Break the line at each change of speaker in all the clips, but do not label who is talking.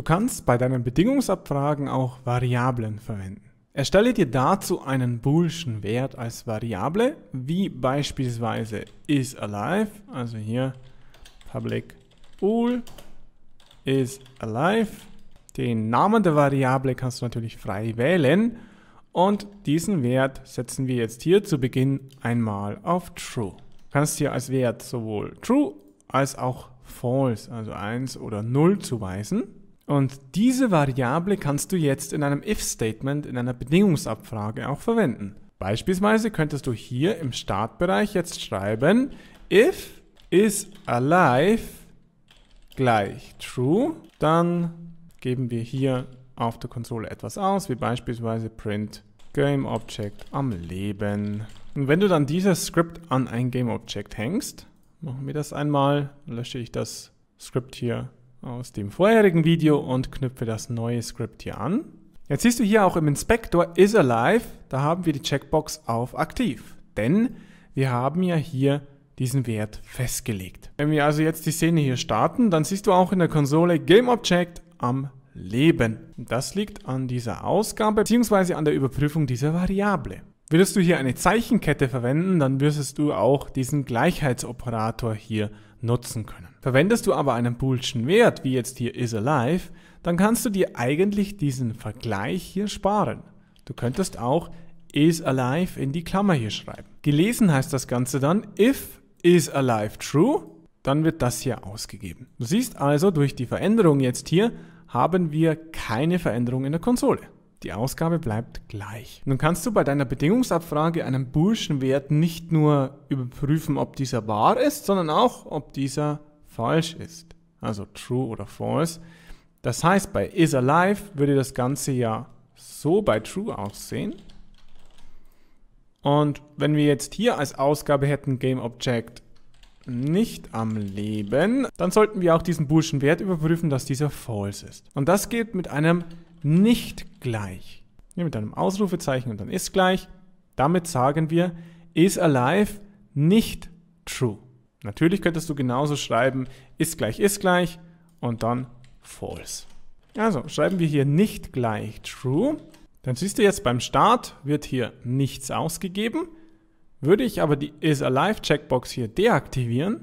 Du kannst bei deinen Bedingungsabfragen auch Variablen verwenden. Erstelle dir dazu einen boolschen Wert als Variable, wie beispielsweise is alive, also hier public bool is alive. Den Namen der Variable kannst du natürlich frei wählen und diesen Wert setzen wir jetzt hier zu Beginn einmal auf true. Du kannst hier als Wert sowohl true als auch false, also 1 oder 0 zuweisen. Und diese Variable kannst du jetzt in einem if-Statement, in einer Bedingungsabfrage auch verwenden. Beispielsweise könntest du hier im Startbereich jetzt schreiben, if is alive gleich true, dann geben wir hier auf der Konsole etwas aus, wie beispielsweise print GameObject am Leben. Und wenn du dann dieses Script an ein GameObject hängst, machen wir das einmal, lösche ich das Script hier aus dem vorherigen Video und knüpfe das neue Script hier an. Jetzt siehst du hier auch im Inspector is alive, da haben wir die Checkbox auf aktiv, denn wir haben ja hier diesen Wert festgelegt. Wenn wir also jetzt die Szene hier starten, dann siehst du auch in der Konsole GameObject am Leben. Das liegt an dieser Ausgabe bzw. an der Überprüfung dieser Variable. Würdest du hier eine Zeichenkette verwenden, dann würdest du auch diesen Gleichheitsoperator hier nutzen können. Verwendest du aber einen boolschen Wert, wie jetzt hier is alive, dann kannst du dir eigentlich diesen Vergleich hier sparen. Du könntest auch is alive in die Klammer hier schreiben. Gelesen heißt das Ganze dann if is alive true, dann wird das hier ausgegeben. Du siehst also, durch die Veränderung jetzt hier haben wir keine Veränderung in der Konsole. Die Ausgabe bleibt gleich. Nun kannst du bei deiner Bedingungsabfrage einen boolschen Wert nicht nur überprüfen, ob dieser wahr ist, sondern auch, ob dieser falsch ist. Also true oder false. Das heißt, bei is alive würde das Ganze ja so bei true aussehen. Und wenn wir jetzt hier als Ausgabe hätten GameObject nicht am Leben, dann sollten wir auch diesen boolschen Wert überprüfen, dass dieser false ist. Und das geht mit einem nicht gleich. Hier mit einem Ausrufezeichen und dann ist gleich. Damit sagen wir, is alive nicht true. Natürlich könntest du genauso schreiben, ist gleich, ist gleich und dann false. Also schreiben wir hier nicht gleich true. Dann siehst du jetzt beim Start wird hier nichts ausgegeben. Würde ich aber die is alive Checkbox hier deaktivieren,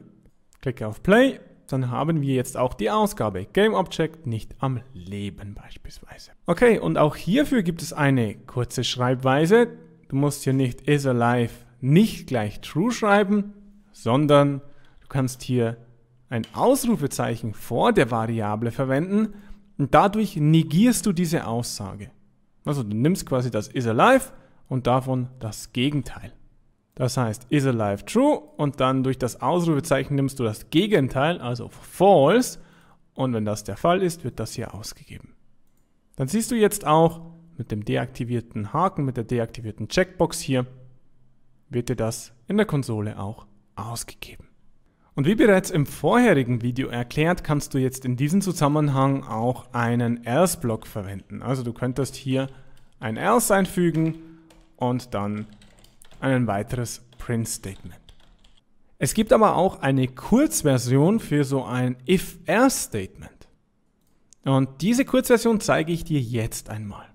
klicke auf Play, dann haben wir jetzt auch die Ausgabe Game Object nicht am Leben beispielsweise. Okay, und auch hierfür gibt es eine kurze Schreibweise. Du musst hier nicht is alive nicht gleich true schreiben, sondern du kannst hier ein Ausrufezeichen vor der Variable verwenden und dadurch negierst du diese Aussage. Also du nimmst quasi das is alive und davon das Gegenteil. Das heißt, is alive true und dann durch das Ausrufezeichen nimmst du das Gegenteil, also false. Und wenn das der Fall ist, wird das hier ausgegeben. Dann siehst du jetzt auch mit dem deaktivierten Haken, mit der deaktivierten Checkbox hier, wird dir das in der Konsole auch ausgegeben. Und wie bereits im vorherigen Video erklärt, kannst du jetzt in diesem Zusammenhang auch einen else-Block verwenden. Also du könntest hier ein else einfügen und dann ein weiteres Print-Statement. Es gibt aber auch eine Kurzversion für so ein if-else-Statement. Und diese Kurzversion zeige ich dir jetzt einmal.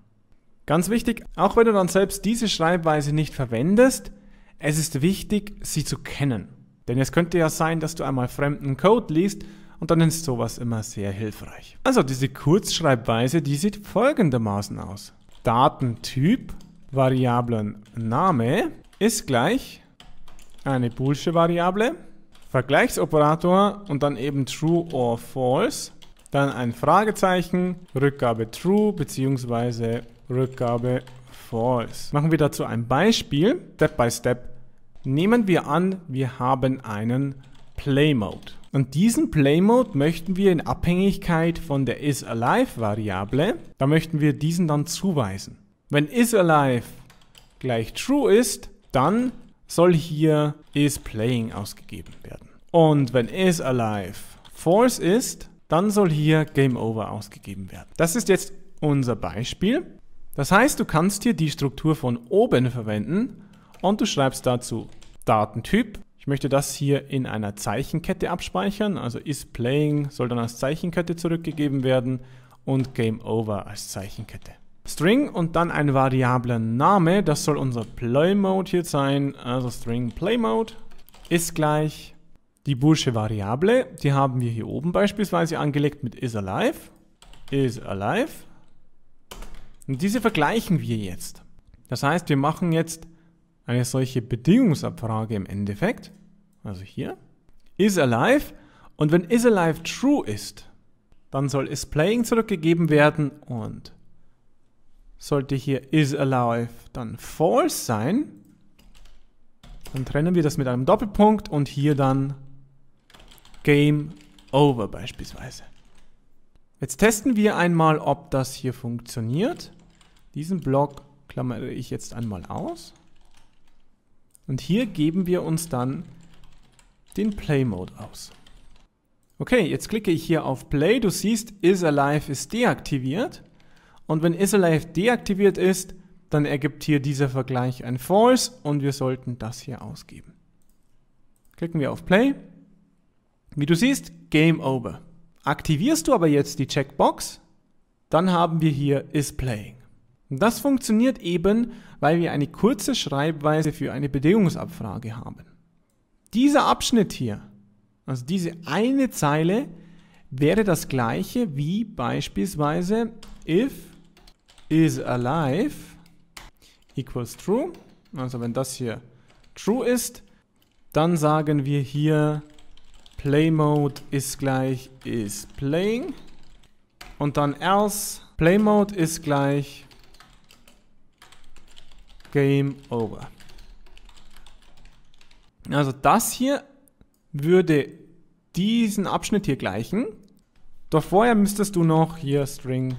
Ganz wichtig, auch wenn du dann selbst diese Schreibweise nicht verwendest, es ist wichtig, sie zu kennen. Denn es könnte ja sein, dass du einmal fremden Code liest und dann ist sowas immer sehr hilfreich. Also diese Kurzschreibweise, die sieht folgendermaßen aus. Datentyp, Variablen Name ist gleich eine boolsche Variable, Vergleichsoperator und dann eben true or false, dann ein Fragezeichen, Rückgabe true bzw. Rückgabe false. Machen wir dazu ein Beispiel, Step by Step Nehmen wir an, wir haben einen Play Mode. Und diesen Play Mode möchten wir in Abhängigkeit von der isAlive Variable, da möchten wir diesen dann zuweisen. Wenn isAlive gleich true ist, dann soll hier isPlaying ausgegeben werden. Und wenn isAlive false ist, dann soll hier GameOver ausgegeben werden. Das ist jetzt unser Beispiel. Das heißt, du kannst hier die Struktur von oben verwenden und du schreibst dazu Datentyp. Ich möchte das hier in einer Zeichenkette abspeichern, also isPlaying soll dann als Zeichenkette zurückgegeben werden und GameOver als Zeichenkette. String und dann ein variabler Name, das soll unser PlayMode hier sein, also String PlayMode ist gleich die Bursche Variable, die haben wir hier oben beispielsweise angelegt mit isAlive, isAlive und diese vergleichen wir jetzt. Das heißt, wir machen jetzt eine solche Bedingungsabfrage im Endeffekt, also hier, is alive und wenn is alive true ist, dann soll is playing zurückgegeben werden und sollte hier is alive dann false sein, dann trennen wir das mit einem Doppelpunkt und hier dann game over beispielsweise. Jetzt testen wir einmal, ob das hier funktioniert. Diesen Block klammere ich jetzt einmal aus. Und hier geben wir uns dann den Play Mode aus. Okay, jetzt klicke ich hier auf Play. Du siehst, IsAlive ist deaktiviert. Und wenn IsAlive deaktiviert ist, dann ergibt hier dieser Vergleich ein False und wir sollten das hier ausgeben. Klicken wir auf Play. Wie du siehst, Game Over. Aktivierst du aber jetzt die Checkbox, dann haben wir hier IsPlaying. Das funktioniert eben, weil wir eine kurze Schreibweise für eine Bedingungsabfrage haben. Dieser Abschnitt hier, also diese eine Zeile, wäre das gleiche wie beispielsweise if is alive equals true. Also wenn das hier true ist, dann sagen wir hier play mode ist gleich is playing und dann else play mode ist gleich Game Over. Also das hier würde diesen Abschnitt hier gleichen. Doch vorher müsstest du noch hier String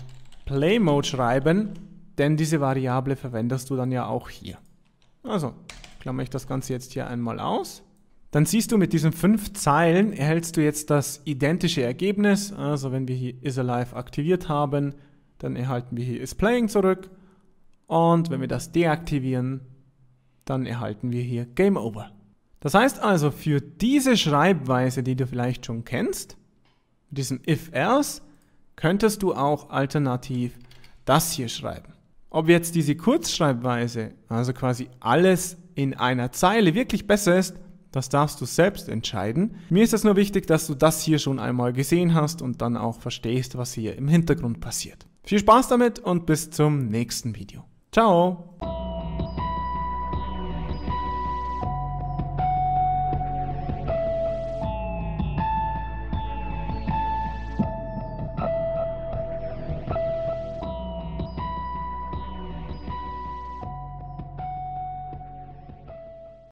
Play Mode schreiben, denn diese Variable verwendest du dann ja auch hier. Also, klammer ich das Ganze jetzt hier einmal aus. Dann siehst du, mit diesen fünf Zeilen erhältst du jetzt das identische Ergebnis. Also wenn wir hier isAlive aktiviert haben, dann erhalten wir hier isPlaying zurück. Und wenn wir das deaktivieren, dann erhalten wir hier Game Over. Das heißt also, für diese Schreibweise, die du vielleicht schon kennst, mit diesem if-else, könntest du auch alternativ das hier schreiben. Ob jetzt diese Kurzschreibweise, also quasi alles in einer Zeile, wirklich besser ist, das darfst du selbst entscheiden. Mir ist es nur wichtig, dass du das hier schon einmal gesehen hast und dann auch verstehst, was hier im Hintergrund passiert. Viel Spaß damit und bis zum nächsten Video. Ciao!